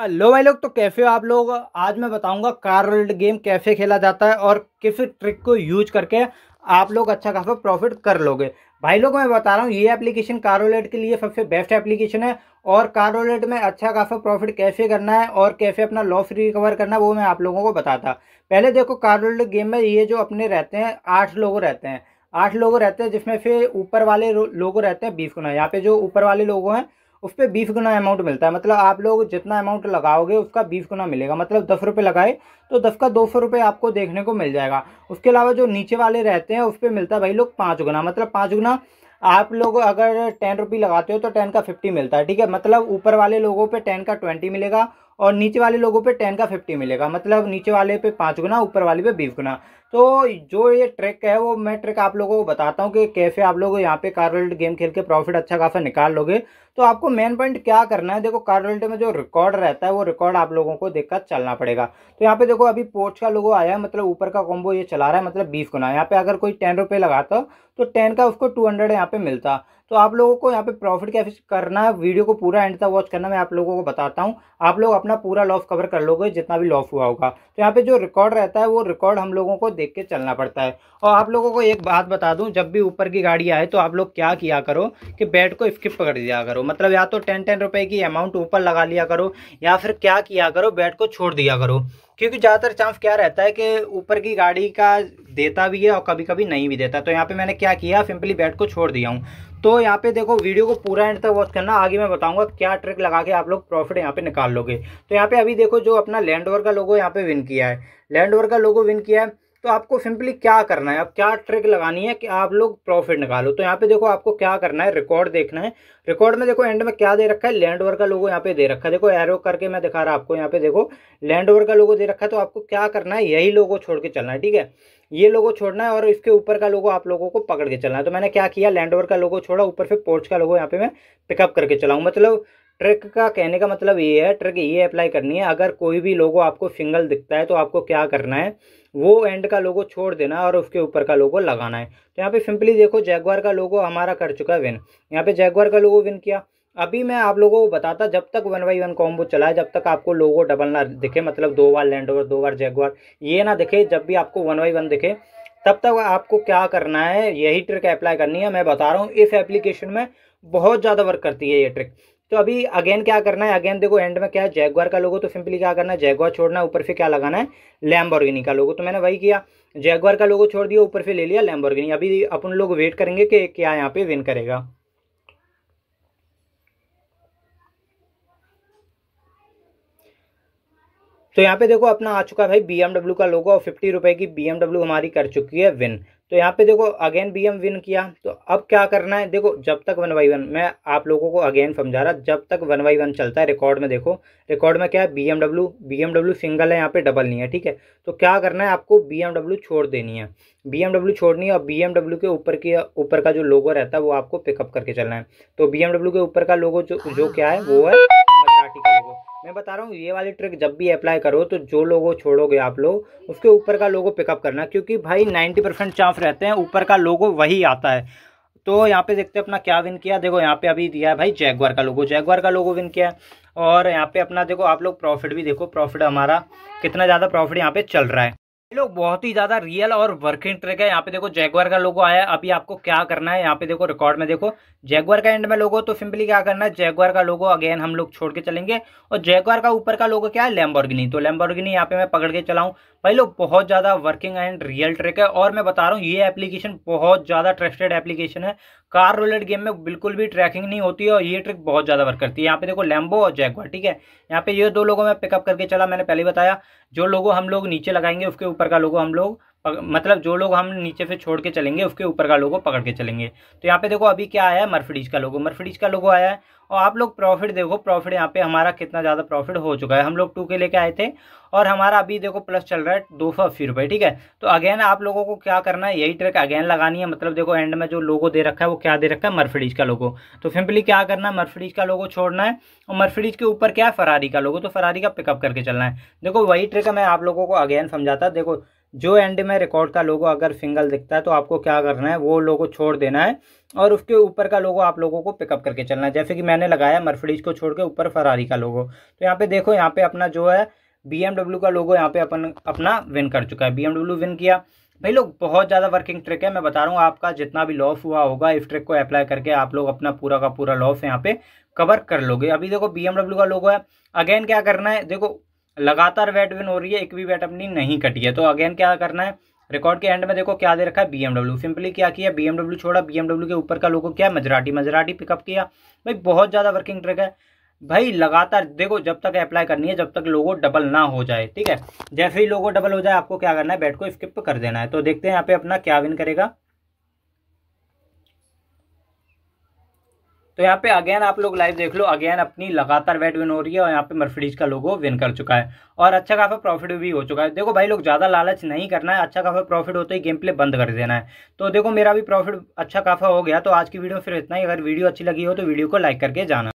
hello भाई लोग तो कैफे आप लोग आज मैं बताऊंगा कार वर्ल्ड गेम कैफे खेला जाता है और किस ट्रिक को यूज करके आप लोग अच्छा खासा प्रॉफिट कर लोगे भाई लोग मैं बता रहा हूँ ये एप्लीकेशन कारोलेट के लिए सबसे बेस्ट एप्लीकेशन है और कारोलेट में अच्छा खासा प्रॉफिट कैसे करना है और कैसे अपना लॉस रिकवर करना है वो मैं आप लोगों को बताता पहले देखो कारोलेट गेम में ये जो अपने रहते हैं आठ लोग रहते हैं आठ लोग रहते हैं जिसमें से ऊपर वाले लोग रहते हैं बीस गुना यहाँ पे जो ऊपर वाले लोग हैं उस पर बीस गुना अमाउंट मिलता है मतलब आप लोग जितना अमाउंट लगाओगे उसका बीस गुना मिलेगा मतलब दस रुपये लगाए तो दस का दो सौ रुपये आपको देखने को मिल जाएगा उसके अलावा जो नीचे वाले रहते हैं उस पर मिलता है भाई लोग पाँच गुना मतलब पाँच गुना आप लोग अगर टेन रुपी लगाते हो तो टेन का फिफ्टी मिलता है ठीक है मतलब ऊपर वाले लोगों पे टेन का ट्वेंटी मिलेगा और नीचे वाले लोगों पे टेन का फिफ्टी मिलेगा मतलब नीचे वाले पे पाँच गुना ऊपर वाले पे बीस गुना तो जो ये ट्रिक है वो मैं ट्रिक आप लोगों को बताता हूँ कि कैसे आप लोग यहाँ पे कार्ड गेम खेल के प्रॉफिट अच्छा खासा निकाल लोगे तो आपको मेन पॉइंट क्या करना है देखो कार्ड में जो रिकॉर्ड रहता है वो रिकॉर्ड आप लोगों को देखकर चलना पड़ेगा तो यहाँ पे देखो अभी पोर्च का लोगो आया है मतलब ऊपर का कॉम्बो ये चला रहा है मतलब बीस गुना यहाँ पे अगर कोई टेन रुपये लगाता तो टेन का उसको टू हंड्रेड यहाँ पे मिलता तो आप लोगों को यहाँ पे प्रॉफिट कैसे करना है वीडियो को पूरा एंड तक वॉच करना मैं आप लोगों को बताता हूँ आप लोग अपना पूरा लॉस कवर कर लोगे जितना भी लॉस हुआ होगा तो यहाँ पे जो रिकॉर्ड रहता है वो रिकॉर्ड हम लोगों को देख के चलना पड़ता है और आप लोगों को एक बात बता दूं जब भी ऊपर की गाड़ी आए तो आप लोग क्या किया करो कि बेड को स्किप कर दिया करो मतलब या तो टेन टेन रुपए की अमाउंट ऊपर लगा लिया करो या फिर क्या किया करो बेड को छोड़ दिया करो क्योंकि ज़्यादातर चांस क्या रहता है कि ऊपर की गाड़ी का देता भी है और कभी कभी नहीं भी देता तो यहाँ पे मैंने क्या किया सिंपली बैट को छोड़ दिया हूँ तो यहाँ पे देखो वीडियो को पूरा एंड तक वॉच करना आगे मैं बताऊंगा क्या ट्रिक लगा के आप लोग प्रॉफिट यहाँ पे निकाल लोगे तो यहाँ पे अभी देखो जो अपना लैंड ओवर का लोगो यहाँ पे विन किया है लैंड ओवर का लोगो विन किया है तो आपको सिंपली क्या करना है आप क्या ट्रिक लगानी है कि आप लोग प्रॉफिट निकालो तो यहाँ पे देखो आपको क्या करना है रिकॉर्ड देखना है रिकॉर्ड में देखो एंड में क्या दे रखा है लैंड ओवर का लोगो यहाँ पे दे रखा है देखो एरो करके मैं दिखा रहा आपको यहाँ पे देखो लैंड ओवर का लोगो दे रखा है तो आपको क्या करना है यही लोगो छोड़ के चलना है ठीक है ये लोगो छोड़ना है और इसके ऊपर का लोगो आप लोगों को पकड़ के चलना है तो मैंने क्या किया लैंड ओवर का लोगो छोड़ा ऊपर से पोर्च का लोगो यहाँ पे मैं पिकअप करके चलाऊँ मतलब ट्रिक का कहने का मतलब ये है ट्रिक ये अप्लाई करनी है अगर कोई भी लोगो आपको सिंगल दिखता है तो आपको क्या करना है वो एंड का लोगो छोड़ देना है और उसके ऊपर का लोगो लगाना है तो यहाँ पे सिंपली देखो जैगवार का लोगो हमारा कर चुका है विन यहाँ पे जैगवार का लोगो विन किया अभी मैं आप लोगों को बताता जब तक वन बाई वन कॉम्बो चलाए जब तक आपको लोगो डबल ना दिखे मतलब दो बार लैंड ओवर दो बार जैगवार ये ना दिखे जब भी आपको वन बाई वन दिखे तब तक आपको क्या करना है यही ट्रिक अप्लाई करनी है मैं बता रहा हूँ इस एप्लीकेशन में बहुत ज़्यादा वर्क करती है ये ट्रिक तो अभी अगेन क्या करना है अगेन देखो एंड में क्या है जैगवार का लोगो तो सिंपली क्या करना है जैगवार छोड़ना है ऊपर फिर क्या लगाना है लैम्बोर्गिनी का लोगो तो मैंने वही किया जैगवार का लोगो छोड़ दिया ऊपर फिर ले लिया लैम्बोर्गिनी अभी अपन लोग वेट करेंगे कि क्या यहाँ पे विन करेगा तो यहाँ पे देखो अपना आ चुका है भाई बी का लोगो और फिफ्टी रुपए की बी हमारी कर चुकी है विन तो यहाँ पे देखो अगेन बी एम विन किया तो अब क्या करना है देखो जब तक वन बाई वन मैं आप लोगों को अगेन समझा रहा जब तक वन बाई वन चलता है रिकॉर्ड में देखो रिकॉर्ड में क्या है B M W B M W single है यहाँ पे डबल नहीं है ठीक है तो क्या करना है आपको बी एम डब्ल्यू छोड़ देनी है बी एम डब्ल्यू छोड़नी है और बी एम डब्ल्यू के ऊपर की ऊपर का जो लोगो रहता है वो आपको पिकअप करके चलना है तो बी एम डब्ल्यू के ऊपर का लोगो जो जो क्या है वो है मैं बता रहा हूँ ये वाली ट्रिक जब भी अप्लाई करो तो जो लोगो छोड़ोगे आप लोग उसके ऊपर का लोगो पिकअप करना क्योंकि भाई नाइन्टी परसेंट चांस रहते हैं ऊपर का लोगो वही आता है तो यहाँ पे देखते हैं अपना क्या विन किया देखो यहाँ पे अभी दिया है भाई जैगवार का लोगो जैगवार का लोगो विन किया और यहाँ पे अपना देखो आप लोग प्रॉफिट भी देखो प्रॉफिट हमारा कितना ज़्यादा प्रॉफिट यहाँ पे चल रहा है लोग बहुत ही ज़्यादा रियल और वर्किंग ट्रिक है यहाँ पे देखो जैगवर का लोगो आया अभी आपको क्या करना है यहाँ पे देखो रिकॉर्ड में देखो जैगवर का एंड में लोगो तो सिंपली क्या करना है जैगवर का लोगो अगेन हम लोग छोड़ के चलेंगे और जैगवर का ऊपर का लोगो क्या है लेम्बोर्गिनी तो लेम्बोर्गिनी यहाँ पे मैं पकड़ के चलाऊँ भाई लोग बहुत ज़्यादा वर्किंग एंड रियल ट्रिक है और मैं बता रहा हूँ ये एप्लीकेशन बहुत ज़्यादा ट्रस्टेड एप्लीकेशन है कार रोलेट गेम में बिल्कुल भी ट्रैकिंग नहीं होती है और ये ट्रिक बहुत ज़्यादा वर्क करती है यहाँ पे देखो लैम्बो और जैगवा ठीक है यहाँ पे ये दो लोगों में पिकअप करके चला मैंने पहले बताया जो लोगों हम लोग नीचे लगाएंगे उसके ऊपर का लोगों हम लोग मतलब जो लोग हम नीचे से छोड़ के चलेंगे उसके ऊपर का लोगों पकड़ के चलेंगे तो यहाँ पे देखो अभी क्या आया है मर्फडीज का लोगो मर्फडीज का लोगो आया है और आप लोग प्रॉफिट देखो प्रॉफिट यहाँ पे हमारा कितना ज़्यादा प्रॉफिट हो चुका है हम लोग टू के लेके आए थे और हमारा अभी देखो प्लस चल रहा है दो सौ अस्सी रुपये ठीक है तो अगेन आप लोगों को क्या करना है यही ट्रिक अगेन लगानी है मतलब देखो एंड में जो लोगो दे रखा है वो क्या दे रखा है मर्फडीज का लोगो तो सिंपली क्या करना है मर्फडीज का लोगो छोड़ना है और मर्फडीज के ऊपर क्या है फरारी का लोगो तो फरारी का पिकअप करके चलना है देखो वही ट्रिक मैं आप लोगों को अगेन समझाता देखो जो एंड में रिकॉर्ड का लोगो अगर सिंगल दिखता है तो आपको क्या करना है वो लोगो छोड़ देना है और उसके ऊपर का लोगो आप लोगों को पिकअप करके चलना है जैसे कि मैंने लगाया मर्फडीज को छोड़ के ऊपर फरारी का लोगो तो यहाँ पे देखो यहाँ पे अपना जो है बी का लोगो यहाँ पे अपन अपना विन कर चुका है बी विन किया भाई लोग बहुत ज़्यादा वर्किंग ट्रिक है मैं बता रहा हूँ आपका जितना भी लॉस हुआ होगा इस ट्रिक को अप्लाई करके आप लोग अपना पूरा का पूरा लॉस यहाँ पे कवर कर लोगे अभी देखो बी का लोगो है अगेन क्या करना है देखो लगातार वेट विन हो रही है एक भी वेट अपनी नहीं कटी है तो अगेन क्या करना है रिकॉर्ड के एंड में देखो क्या दे रखा है बीएमडब्ल्यू सिंपली क्या किया बीएमडब्ल्यू छोड़ा बीएमडब्ल्यू के ऊपर का लोगों क्या मजराटी मजराटी पिकअप किया भाई बहुत ज़्यादा वर्किंग ट्रैक है भाई लगातार देखो जब तक अप्लाई करनी है जब तक लोगो डबल ना हो जाए ठीक है जैसे ही लोगो डबल हो जाए आपको क्या करना है बैट को स्किप कर देना है तो देखते हैं यहाँ पे अपना क्या विन करेगा तो यहाँ पे अगेन आप लोग लाइव देख लो अगेन अपनी लगातार वेट विन हो रही है और यहाँ पे मर्फिडीज का लोगो विन कर चुका है और अच्छा खासा प्रॉफिट भी हो चुका है देखो भाई लोग ज़्यादा लालच नहीं करना है अच्छा खासा प्रॉफिट होते ही गेम प्ले बंद कर देना है तो देखो मेरा भी प्रॉफिट अच्छा खासा हो गया तो आज की वीडियो फिर इतना ही अगर वीडियो अच्छी लगी हो तो वीडियो को लाइक करके जाना